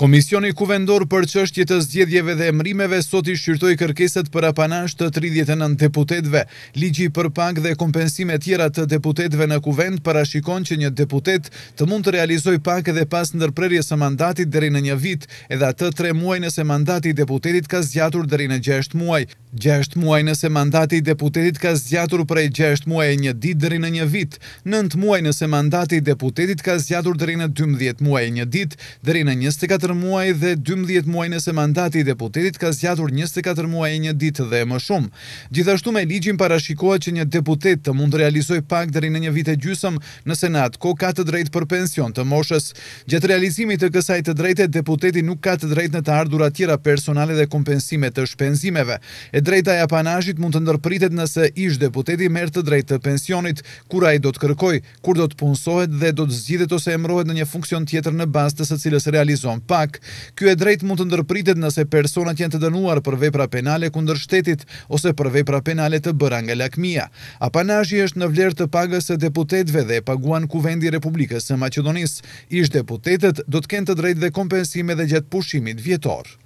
Komisioni Kuvendor për qështje të zgjedhjeve dhe emrimeve sot i shqyrtoj kërkeset për apanash të 39 deputetve. Ligi për pak dhe kompensime tjera të deputetve në kuvend parashikon shikon që një deputet të mund të realizoj pak edhe pas nëndërprerje së mandatit dheri në një vit edhe atë tre muaj nëse mandati i deputetit ka zgjatur dheri në gjesht muaj. Gjesht muaj nëse mandati i deputetit ka zgjatur prej gjesht muaj e një dit dheri në një vit. Nënt muaj nëse mandati i deputetit ka zgjatur dheri në 12 muaj e një dit dheri në 24 muaj dhe 12 muaj nëse mandati i deputetit ka zgjatur 24 muaj e një ditë dhe më shumë. Gjithashtu me ligjin parashikohet që një deputet të mund realizojë pak deri në një vit e gjysmë në Senat, ko ka të drejtë për pension të moshës. Gjatë realizimit të kësaj të drejte, deputeti nuk ka të drejtë në të ardhurat tjera personale dhe kompensime të shpenzimeve. E drejta e apanashit mund të ndërpritet nëse ish-deputeti merr të drejt të pensionit, kur ai do të kërkoj, kur do të punësohet dhe do të zgjidhet ose emërohet në një funksion tjetër në bazë të së cilës realizon pak. Ky e drejt mund të ndërpritet nëse personat janë të dënuar për vepra penale kundër shtetit ose për vepra penale të bëra nga lakmia. Apanazhi është në vlerë të pagës së deputetëve dhe e paguan Kuvendi i Republikës së Maqedonisë. Ish deputetët do të kenë të drejtë dhe kompensime edhe gjatë pushimit vjetor.